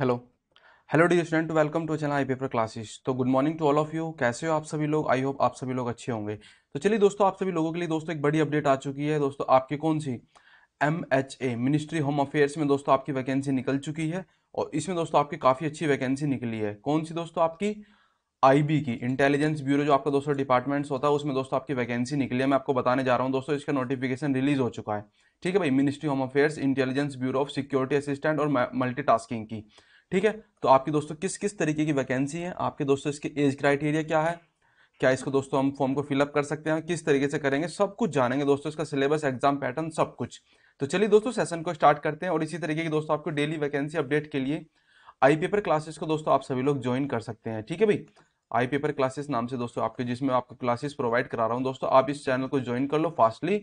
Hello hello the student welcome to channel I paper classes तो good morning to all of you कैसे हो आप सभी लोग आई होप आप सभी लोग अच्छे होंगे तो चलिए दोस्तों आप सभी लोगों के लिए दोस्तों एक बड़ी अपडेट आ चुकी है दोस्तों आपकी कौन सी M H A ministry home affairs में दोस्तों आपकी वैकेंसी निकल चुकी है और इसमें दोस्तों आपकी काफ़ी अच्छी वैकेंसी निकली है कौन सी दोस्तों आपकी आई की इंटेलिजेंस ब्यूरो जो आपका दोस्तों डिपार्टमेंट्स होता है उसमें दोस्तों आपकी वैकेंसी निकली है मैं आपको बताने जा रहा हूँ दोस्तों इसका नोटिफिकेशन रिलीज हो चुका है ठीक है भाई ministry home affairs intelligence bureau of security assistant और मल्टीटास्किंग की ठीक है तो आपके दोस्तों किस किस तरीके की वैकेंसी है आपके दोस्तों इसके एज क्राइटेरिया क्या है क्या इसको दोस्तों हम फॉर्म को फिलअप कर सकते हैं किस तरीके से करेंगे सब कुछ जानेंगे दोस्तों इसका सिलेबस एग्जाम पैटर्न सब कुछ तो चलिए दोस्तों सेशन को स्टार्ट करते हैं और इसी तरीके की दोस्तों आपको डेली वैकेंसी अपडेट के लिए आई पेपर क्लासेस को दोस्तों आप सभी लोग ज्वाइन कर सकते हैं ठीक है भाई आई पेपर क्लासेस नाम से दोस्तों आपके जिसमें आपको क्लासेस प्रोवाइड करा रहा हूँ दोस्तों आप इस चैनल को ज्वाइन कर लो फास्टली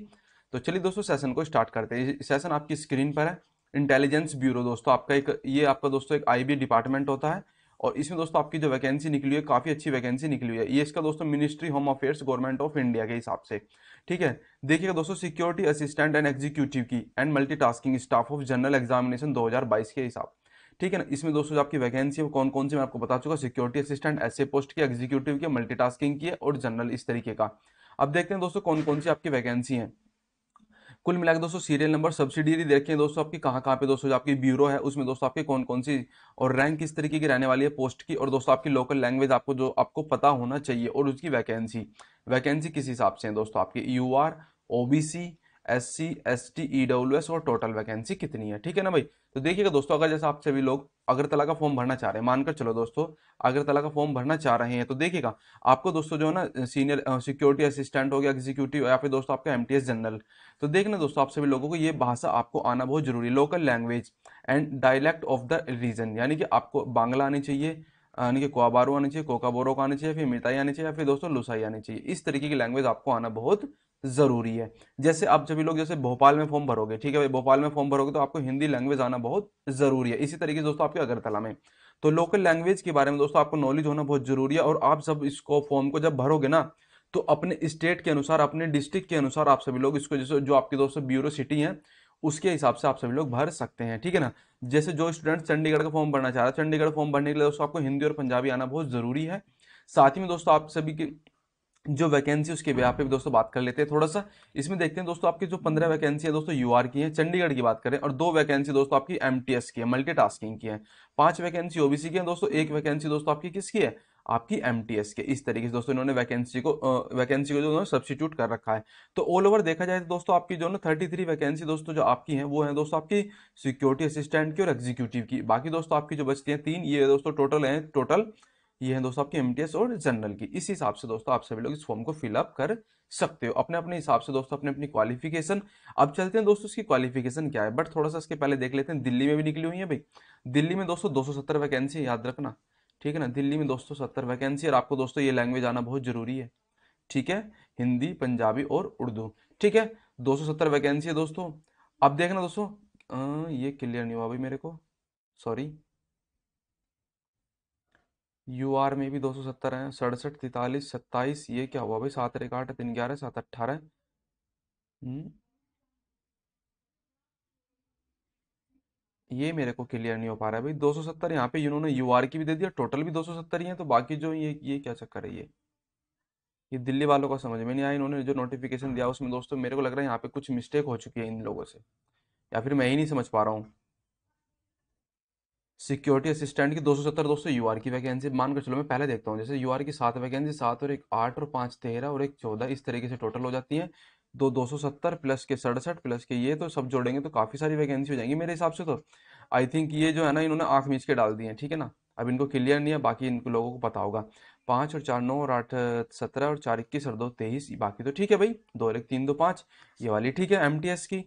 तो चलिए दोस्तों सेशन को स्टार्ट करते हैं सेशन आपकी स्क्रीन पर है इंटेलिजेंस ब्यूरो दोस्तों आपका एक ये आपका दोस्तों एक आईबी डिपार्टमेंट होता है और इसमें दोस्तों आपकी जो वैकेंसी निकली हुई है काफ़ी अच्छी वैकेंसी निकली हुई है ये इसका दोस्तों ministry home affairs government of India के हिसाब से ठीक है देखिएगा दोस्तों सिक्योरिटी असिस्टेंट एंड एग्जीक्यूटिव की and multi staff of general examination दो के हिसाब ठीक है ना इसमें दोस्तों जो आपकी वैकेंसी है वो कौन कौन सी मैं आपको बता चुका सिक्योरिटी असिस्टेंट ऐसे पोस्ट की एग्जीक्यूटिव की मल्टीटास्किंग की है और जनरल इस तरीके का अब देखते हैं दोस्तों कौन कौन सी आपकी वैकेंसी है कुल मिलाकर दोस्तों सीरियल नंबर सब्सिडियरी देखें दोस्तों आपकी कहाँ कहाँ पे दोस्तों आपकी ब्यूरो है उसमें दोस्तों आपकी कौन कौन सी और रैंक किस तरीके की रहने वाली है पोस्ट की और दोस्तों आपकी लोकल लैंग्वेज आपको जो आपको पता होना चाहिए और उसकी वैकेंसी वैकेंसी किस हिसाब से है दोस्तों आपकी U R O B C S C S T E W S और टोटल वैकेंसी कितनी है ठीक है ना भाई तो देखिएगा दोस्तों अगर जैसे आप सभी लोग अगरतला का फॉर्म भरना चाह रहे हैं मानकर चलो दोस्तों अगरतला का फॉर्म भरना चाह रहे हैं तो देखिएगा आपको दोस्तों जो है ना सीनियर सिक्योरिटी असिस्टेंट हो गया एग्जीक्यूटिव या फिर दोस्तों आपका एम जनरल तो देखना दोस्तों आप सभी लोगों को ये भाषा आपको आना बहुत जरूरी है local language and dialect of the region यानी कि आपको बांग्ला आनी चाहिए यानी कि कोआबारू आनी चाहिए कोकाबोरो को आनी चाहिए फिर मिताई आनी चाहिए या फिर दोस्तों लुसाई आनी चाहिए इस तरीके की लैंग्वेज आपको आना बहुत ज़रूरी है जैसे आप सभी लोग जैसे भोपाल में फॉर्म भरोगे ठीक है भाई भोपाल में फॉर्म भरोगे तो आपको हिंदी लैंग्वेज आना बहुत ज़रूरी है इसी तरीके से दोस्तों आपके अगरतला में तो लोकल लैंग्वेज के बारे में दोस्तों आपको नॉलेज होना बहुत ज़रूरी है और आप सब इसको फॉर्म को जब भरोगे ना तो अपने स्टेट के अनुसार अपने डिस्ट्रिक्ट के अनुसार आप सभी लोग इसको जैसे जो आपके दोस्तों ब्यूरो सिटी हैं उसके हिसाब से आप सभी लोग भर सकते हैं ठीक है ना जैसे जो स्टूडेंट चंडीगढ़ का फॉर्म भरना चाह रहा है चंडीगढ़ फॉर्म भरने के लिए दोस्तों आपको हिंदी और पंजाबी आना बहुत ज़रूरी है साथ ही में दोस्तों आप सभी की जो वैकेंसी उसके यहाँ पे भी दोस्तों बात कर लेते हैं थोड़ा सा इसमें देखते हैं दोस्तों आपकी जो पंद्रह वैकेंसी है दोस्तों यूआर की है चंडीगढ़ की बात करें और दो वैकेंसी दोस्तों आपकी एमटीएस की है मल्टीटास्किंग की है पांच वैकेंसी ओबीसी की है दोस्तों एक वैकेंसी दोस्तों आपकी किसकी है आपकी एम के इस तरीके से दोस्तों इन्होंने वैकेंसी को वैकेंसी को जो है सब्सिट्यूट कर रखा है तो ऑल ओवर देखा जाए तो दोस्तों आपकी जो ना थर्टी थ्री वैकेंसी दोस्तों जो आपकी है वो है दोस्तों आपकी सिक्योरिटी असिस्टेंट की और एग्जीक्यूटिव की बाकी दोस्तों आपकी जो बचती हैं तीन ये दोस्तों टोटल हैं टोटल ये है दोस्तों आपकी एम और जनरल की इस हिसाब से दोस्तों आप सभी लोग इस फॉर्म को फिलअप कर सकते हो अपने अपने हिसाब से दोस्तों अपने अपनी क्वालिफिकेशन अब चलते हैं दोस्तों इसकी क्वालिफिकेशन क्या है बट थोड़ा सा इसके पहले देख लेते हैं दिल्ली में भी निकली हुई है भाई दिल्ली में दोस्तों दो वैकेंसी याद रखना ठीक है ना दिल्ली में दोस्तों सत्तर वैकेंसी और आपको दोस्तों ये लैंग्वेज आना बहुत ज़रूरी है ठीक है हिंदी पंजाबी और उर्दू ठीक है दो सौ सत्तर वैकेंसी है दोस्तों अब देखना दोस्तों आ, ये क्लियर नहीं हुआ भाई मेरे को सॉरी यू आर में भी दो सौ सत्तर है सड़सठ तैतालीस सत्ताईस ये क्या हुआ भाई सात एक आठ तीन ग्यारह सात अट्ठारह हम्म। ये मेरे को क्लियर नहीं हो पा रहा है भाई 270 यहाँ पे इन्होंने यू आर की भी दे दिया टोटल भी 270 ही है तो बाकी जो ये ये क्या चक्कर है ये ये दिल्ली वालों का समझ में नहीं आया इन्होंने जो नोटिफिकेशन दिया उसमें दोस्तों मेरे को लग रहा है यहाँ पे कुछ मिस्टेक हो चुकी है इन लोगों से या फिर मैं ही नहीं समझ पा रहा हूँ सिक्योरिटी असिस्टेंट की 270 दोस्तों यू की वैकेंसी मानकर चलो मैं पहले देखता हूँ जैसे यू की सात वैकेंसी सात और एक आठ और पाँच तेरह और एक चौदह इस तरीके से टोटल हो जाती है दो दो सौ सत्तर प्लस के सड़सठ प्लस के ये तो सब जोड़ेंगे तो काफ़ी सारी वैकेंसी हो जाएंगी मेरे हिसाब से तो आई थिंक ये जो है ना इन्होंने आँख मीच के डाल दिए हैं ठीक है ना अब इनको क्लियर नहीं है बाकी इनको लोगों को पता होगा पाँच और चार नौ और आठ सत्रह और चार इक्कीस और दो तेईस बाकी तो ठीक है भाई दो एक तीन दो पाँच ये वाली ठीक है एम की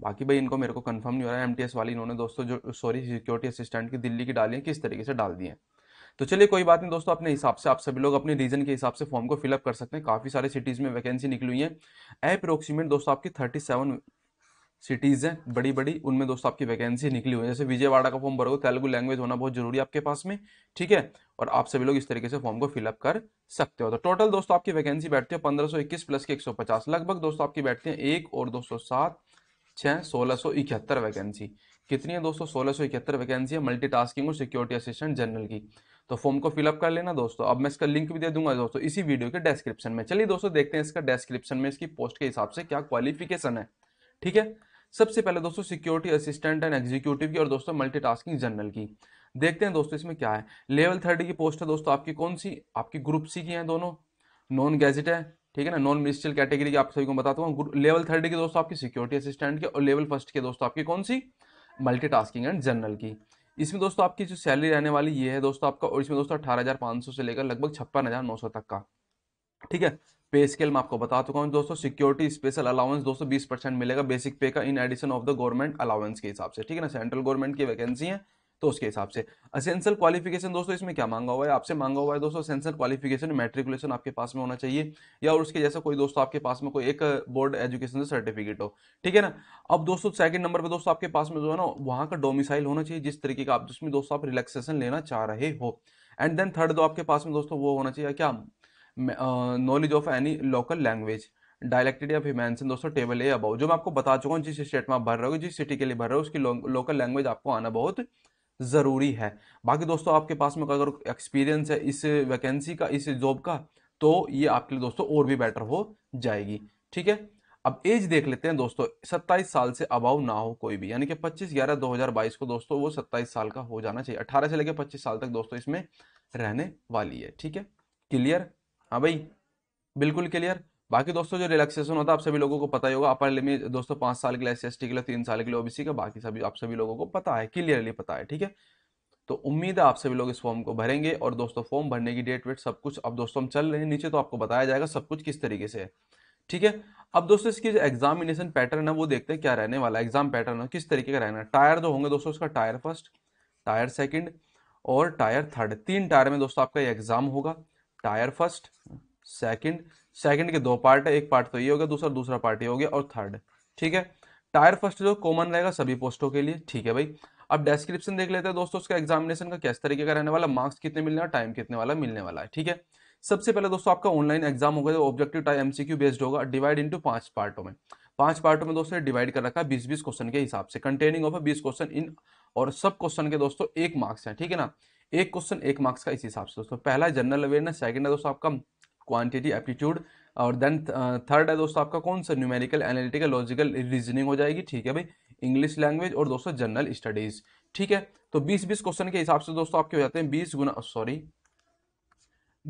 बाकी भाई इनको मेरे को कंफर्म नहीं हो रहा है एम वाली इन्होंने दोस्तों जो सॉरी सिक्योरिटी असिस्टेंट की दिल्ली की डाली है किस तरीके से डाल दिए तो चलिए कोई बात नहीं दोस्तों अपने हिसाब से आप सभी लोग अपने रीजन के हिसाब से फॉर्म को फिलअप कर सकते हैं काफ़ी सारे सिटीज़ में वैकेंसी निकली हुई है अप्रोक्सीमेट दोस्तों आपकी थर्टी सेवन सिटीज़ हैं बड़ी बड़ी उनमें दोस्तों आपकी वैकेंसी निकली हुई है जैसे विजयवाड़ा का फॉर्म भरोगे तेलुगु लैंग्वेज होना बहुत जरूरी है आपके पास में ठीक है और आप सभी लोग इस तरीके से फॉर्म को फिलअप कर सकते हो तो टोटल दोस्तों आपकी वैकेंसी बैठती है 1521 प्लस सौ 150 लगभग दोस्तों आपकी बैठती है एक और सात छह सोलह सौ इकहत्तर वैकेंसी कितनी है दोस्तों सोलह सौ इकहत्तर वैकेंसी है मल्टीटास्किंग और सिक्योरिटी असिस्टेंट जनरल की तो फॉर्म को फिलअप कर लेना दोस्तों अब मैं इसका लिंक भी दे दूंगा दोस्तों इसी वीडियो के डिस्क्रिप्शन में चलिए दोस्तों देखते हैं इसका डिस्क्रिप्शन में इसकी पोस्ट के हिसाब से क्या क्वालिफिकेशन है ठीक है सबसे पहले दोस्तों सिक्योरिटी असिस्टेंट एंड एग्जीक्यूटिव की और दोस्तों मल्टीटास्किंग जनरल की देखते हैं दोस्तों इसमें क्या है लेवल थर्ड की पोस्ट है दोस्तों आपकी कौन सी आपकी ग्रुप सी की है दोनों नॉन गैजेट है ठीक है ना नॉन मिनिस्ट्रियल कैटेगरी की आप सभी को बताता हूँ लेवल थर्ड की दोस्तों आपकी सिक्योरिटी असिस्टेंट की और लेवल फर्स्ट की दोस्तों आपकी कौन सी मल्टीटास्किंग एंड जनरल की इसमें दोस्तों आपकी जो सैलरी रहने वाली ये है दोस्तों आपका और इसमें दोस्तों अठारह हज़ार पाँच सौ से लेकर लगभग छप्पन हज़ार नौ सौ तक का ठीक है पे स्केल मैं आपको बता चुका हूँ दोस्तों सिक्योरिटी स्पेशल अलाउंस दोस्तों बीस परसेंट मिलेगा बेसिक पे का in addition of the government allowance के हिसाब से ठीक है ना सेंट्रल गवर्नमेंट की वैकेंसी है तो उसके हिसाब से असेंशियल क्वालिफिकेशन दोस्तों इसमें क्या मांगा हुआ है आपसे मांगा हुआ है दोस्तों असेंशियल क्वालिफिकेशन मेट्रिकुलेशन आपके पास में होना चाहिए या और उसके जैसा कोई दोस्तों आपके पास में कोई एक बोर्ड एजुकेशन सर्टिफिकेट हो ठीक है ना अब दोस्तों सेकंड नंबर पर दोस्तों आपके पास में जो है ना वहाँ का डोमिसाइल होना चाहिए जिस तरीके का आप जिसमें दोस्तों आप रिलैक्सेशन लेना चाह रहे हो एंड देन थर्ड दो आपके पास में दोस्तों वो होना चाहिए क्या knowledge of any local language dialected या फिर मैंसन दोस्तों टेबल ए अबाउ जो मैं आपको बता चुका हूँ जिस स्टेट में आप भर रहे हो जिस सिटी के लिए भर रहे हो उसकी लो, लोकल लैंग्वेज आपको आना बहुत ज़रूरी है बाकी दोस्तों आपके पास में अगर एक्सपीरियंस है इस वैकेंसी का इस जॉब का तो ये आपके लिए दोस्तों और भी बेटर हो जाएगी ठीक है अब एज देख लेते हैं दोस्तों 27 साल से अबाव ना हो कोई भी यानी कि 25 ग्यारह 2022 को दोस्तों वो 27 साल का हो जाना चाहिए 18 से लेकर 25 साल तक दोस्तों इसमें रहने वाली है ठीक है क्लियर हाँ भाई बिल्कुल क्लियर बाकी दोस्तों जो रिलैक्सेशन होता है आप सभी लोगों को पता ही होगा अपर लिमिट दोस्तों पांच साल के लिए एस के लिए तीन साल के लिए ओबीसी का बाकी सभी आप सभी लोगों को पता है क्लियरली पता है ठीक है तो उम्मीद है आप सभी लोग इस फॉर्म को भरेंगे और दोस्तों फॉर्म भरने की डेट वेट सब कुछ अब दोस्तों हम चल रहे हैं नीचे तो आपको बताया जाएगा सब कुछ किस तरीके से ठीक है अब दोस्तों इसकी जो एग्जामिनेशन पैटर्न है वो देखते हैं क्या रहने वाला एग्जाम पैटर्न किस तरीके का रहना टायर जो होंगे दोस्तों उसका टायर फर्स्ट टायर सेकेंड और टायर थर्ड तीन टायर में दोस्तों आपका एग्जाम होगा टायर फर्स्ट सेकेंड सेकंड के दो पार्ट है एक पार्ट तो ये हो गया दूसरा दूसरा पार्ट ये हो गया और थर्ड ठीक है टायर फर्स्ट जो कॉमन रहेगा सभी पोस्टों के लिए ठीक है भाई अब डेस्क्रिप्शन देख लेते हैं दोस्तों उसका एग्जामिनेशन का किस तरीके का रहने वाला मार्क्स कितने मिलने वाला टाइम कितने वाला मिलने वाला है ठीक है सबसे पहले दोस्तों आपका ऑनलाइन एग्जाम होगा जो ऑब्जेक्टिव टाइम एमसीक्यू बेस्ड होगा डिवाइड इनटू पांच पार्टों में पांच पार्टों में दोस्तों डिवाइड कर रखा है बीस बीस क्वेश्चन के हिसाब से कंटेनिंग ऑफ बीस क्वेश्चन इन और सब क्वेश्चन के दोस्तों एक मार्क्स है ठीक है ना एक क्वेश्चन एक मार्क्स का इस हिसाब से दोस्तों पहला जनरल अवेयरनेस सेकंड है दोस्तों आपका क्वांटिटी एप्टीट्यूड और देन थर्ड uh, है दोस्तों आपका कौन सा न्यूमेरिकल एनालिटिकल लॉजिकल रीजनिंग हो जाएगी ठीक है भाई इंग्लिश लैंग्वेज और दोस्तों जनरल स्टडीज ठीक है तो बीस बीस क्वेश्चन के हिसाब से दोस्तों आपके हो जाते हैं बीस गुना सॉरी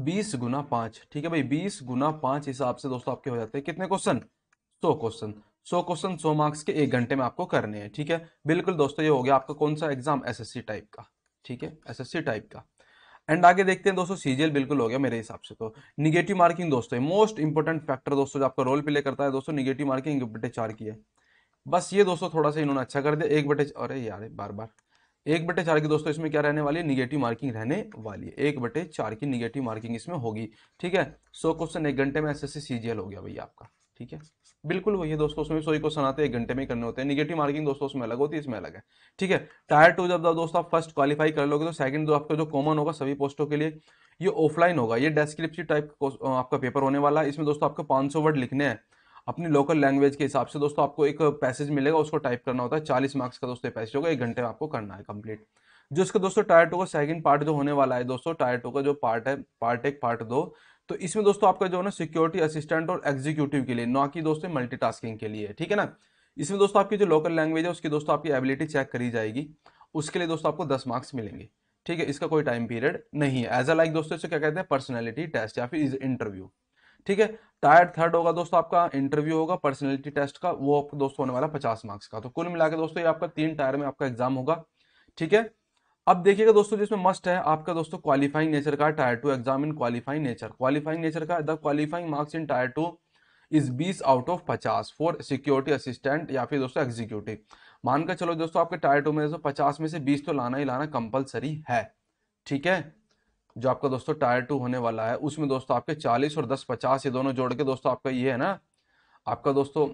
बीस गुना पांच ठीक है भाई बीस गुना पांच हिसाब से दोस्तों आपके हो जाते हैं कितने क्वेश्चन सौ क्वेश्चन सौ क्वेश्चन सौ मार्क्स के एक घंटे में आपको करने हैं ठीक है बिल्कुल दोस्तों ये हो गया आपका कौन सा एग्जाम एसएससी टाइप का ठीक है एसएससी टाइप का एंड आगे देखते हैं दोस्तों सीजीएल बिल्कुल हो गया मेरे हिसाब से तो निगेटिव मार्किंग दोस्तों मोस्ट इंपॉर्टेंट फैक्टर दोस्तों जो आपका रोल प्ले करता है दोस्तों निगेटिव मार्किंग एक बटे चार की है बस ये दोस्तों थोड़ा सा इन्होंने अच्छा कर दिया एक बटे अरे यार बार बार एक बटे चार की दोस्तों इसमें क्या रहने वाली है निगेटिव मार्किंग रहने वाली है एक बटे चार की निगेटिव मार्किंग इसमें होगी ठीक है सो क्वेश्चन एक घंटे में एस एस हो गया भैया आपका ठीक है बिल्कुल वही है दोस्तों उसमें सोई सौ क्वेश्चन आते हैं एक घंटे में करने होते हैं निगेटिव मार्किंग दोस्तों उसमें अलग होती है इसमें अलग है ठीक है टायर टू जब दोस्तों आप फर्स्ट क्वालिफाई कर लोगे तो सेकंड जो आपका जो कॉमन होगा सभी पोस्टों के लिए ये ऑफलाइन होगा ये डेस्क्रिप्टिव टाइप आपका पेपर होने वाला है इसमें दोस्तों आपको पाँच वर्ड लिखने हैं अपनी लोकल लैंग्वेज के हिसाब से दोस्तों आपको एक पैसेज मिलेगा उसको टाइप करना होता है चालीस मार्क्स का दोस्तों पैसेज होगा एक घंटे में आपको करना है कंप्लीट जो इसका दोस्तों टायर टू का सेकंड पार्ट जो होने वाला है दोस्तों टायर टू का जो पार्ट है पार्ट एक पार्ट दो तो इसमें दोस्तों आपका जो है ना सिक्योरिटी असिस्टेंट और एग्जीक्यूटिव के लिए ना कि दोस्तों मल्टीटास्किंग के लिए ठीक है ना इसमें दोस्तों आपकी जो लोकल लैंग्वेज है उसकी दोस्तों आपकी एबिलिटी चेक करी जाएगी उसके लिए दोस्तों आपको दस मार्क्स मिलेंगे ठीक है इसका कोई टाइम पीरियड नहीं है एज अ लाइक दोस्तों इसे क्या कहते हैं पर्सनैलिटी टेस्ट या फिर इंटरव्यू ठीक है टायर थर्ड होगा दोस्तों आपका इंटरव्यू होगा पर्सनैलिटी टेस्ट का वो दोस्तों होने वाला पचास मार्क्स का तो कुल मिला दोस्तों ये आपका तीन टायर में आपका एग्जाम होगा ठीक है अब देखिएगा दोस्तों जिसमें मस्ट है आपका दोस्तों क्वालिफाइंग नेचर का tier two exam in qualifying nature qualifying nature का the qualifying marks in tier two is 20 out of 50 for security assistant या फिर दोस्तों एग्जीक्यूटिव मानकर चलो दोस्तों आपके टायर टू में दोस्तों पचास में से बीस तो लाना ही लाना कंपल्सरी है ठीक है जो आपका दोस्तों टायर टू होने वाला है उसमें दोस्तों आपके चालीस और दस पचास ये दोनों जोड़ के दोस्तों आपका ये है ना आपका दोस्तों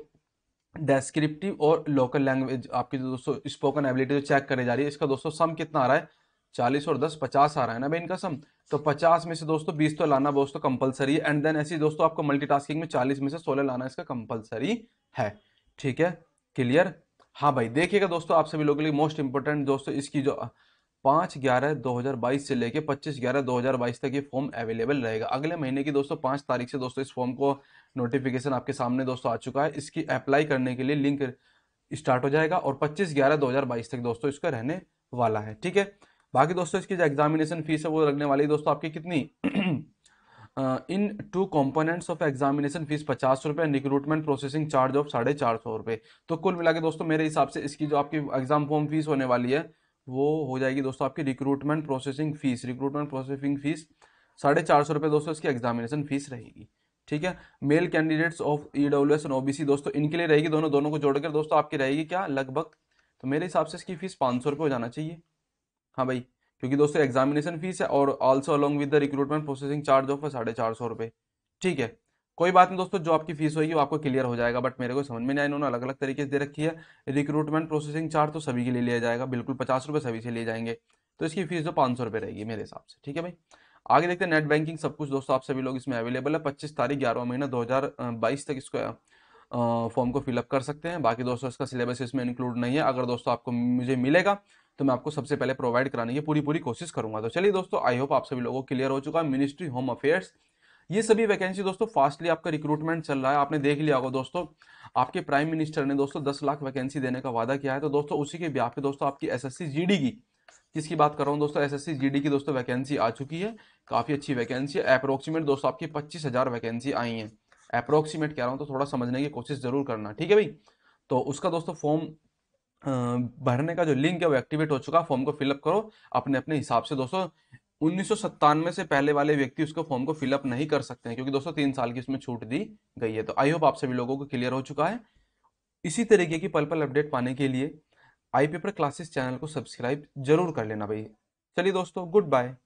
डेस्क्रिप्टिव और लोकल लैंग्वेज आपकी जो दोस्तों स्पोकन एबिलिटी जो चेक करी जा रही है इसका दोस्तों सम कितना आ रहा है चालीस और दस पचास आ रहा है ना भाई इनका सम तो पचास में से दोस्तों बीस तो लाना दोस्तों कंपलसरी है एंड देन ऐसी दोस्तों आपको मल्टीटास्किंग में चालीस में से सोलह लाना इसका कंपलसरी है ठीक है क्लियर हाँ भाई देखिएगा दोस्तों आप सभी लोगों के लिए मोस्ट इंपॉर्टेंट दोस्तों इसकी जो पाँच ग्यारह दो हज़ार बाईस से लेके पच्चीस ग्यारह दो हज़ार बाईस तक ये फॉर्म अवेलेबल रहेगा अगले महीने की दोस्तों पाँच तारीख से दोस्तों इस फॉर्म को नोटिफिकेशन आपके सामने दोस्तों आ चुका है इसकी अप्लाई करने के लिए लिंक स्टार्ट हो जाएगा और पच्चीस ग्यारह दो हज़ार बाईस तक दोस्तों इसका रहने वाला है ठीक है बाकी दोस्तों इसकी जो एग्जामिनेशन फीस है वो लगने वाली है दोस्तों आपकी कितनी in two components of examination fee पचास रुपये रिक्रूटमेंट प्रोसेसिंग चार्ज ऑफ साढ़े चार सौ रुपये तो कुल मिला के दोस्तों मेरे हिसाब से इसकी जो आपकी एग्जाम फॉर्म फीस होने वाली है वो हो जाएगी दोस्तों आपकी recruitment processing fee recruitment processing fee साढ़े चार सौ रुपये दोस्तों इसकी एग्जामिनेशन फीस रहेगी ठीक है male candidates of E W S and C दोस्तों इनके लिए रहेगी दोनों दोनों को जोड़कर दोस्तों आपकी रहेगी क्या लगभग तो मेरे हिसाब से इसकी फीस पाँच सौ रुपये हो जाना चाहिए हाँ भाई क्योंकि दोस्तों एग्जामिनेशन फीस है और also along with the recruitment processing charge of है साढ़े चार सौ रुपये ठीक है कोई बात नहीं दोस्तों जो आपकी फीस होगी वो आपको क्लियर हो जाएगा बट मेरे को समझ में नहीं आया इन्होंने अलग अलग तरीके से दे रखी है रिक्रूटमेंट प्रोसेसिंग चार्ज तो सभी के लिए लिया जाएगा बिल्कुल पचास रुपये सभी से लिए जाएंगे तो इसकी फीस जो तो पाँच सौ रुपये रहेगी मेरे हिसाब से ठीक है भाई आगे देखते हैं नेट बैंकिंग सब कुछ दोस्तों आप सभी लोग इसमें अवेलेबल है पच्चीस तारीख ग्यारह महीना दो तक इसको फॉर्म को फिलअप कर सकते हैं बाकी दोस्तों इसका सिलेबस इसमें इंक्लूड नहीं है अगर दोस्तों आपको मुझे मिलेगा तो मैं आपको सबसे पहले प्रोवाइड कराने की पूरी पूरी कोशिश करूंगा तो चलिए दोस्तों आई होप आप सभी लोगों को क्लियर हो चुका है मिनिस्ट्री होम अफेयर्स ये सभी वैकेंसी दोस्तों फास्टली आपका रिक्रूटमेंट चल रहा है आपने देख लिया होगा दोस्तों आपके प्राइम मिनिस्टर ने दोस्तों दस लाख वैकेंसी देने का वादा किया है तो दोस्तों उसी के ब्याह दोस्तों आपकी एस एस की किसकी बात कर रहा हूँ दोस्तों एस एस की दोस्तों वैकेंसी आ चुकी है काफ़ी अच्छी वैकेंसी है अप्रोक्सीमेट दोस्तों आपकी पच्चीस वैकेंसी आई है अप्रोक्सीमेट कह रहा हूँ तो थोड़ा समझने की कोशिश ज़रूर करना ठीक है भाई तो उसका दोस्तों फॉर्म भरने का जो लिंक है वो एक्टिवेट हो चुका है फॉर्म को फिलअप करो अपने अपने हिसाब से दोस्तों उन्नीस से पहले वाले व्यक्ति उसको फॉर्म को फिलअप नहीं कर सकते हैं क्योंकि दोस्तों तीन साल की इसमें छूट दी गई है तो आई होप आप सभी लोगों को क्लियर हो चुका है इसी तरीके की पल पल अपडेट पाने के लिए आई पेपर क्लासेस चैनल को सब्सक्राइब जरूर कर लेना भैया चलिए दोस्तों गुड बाय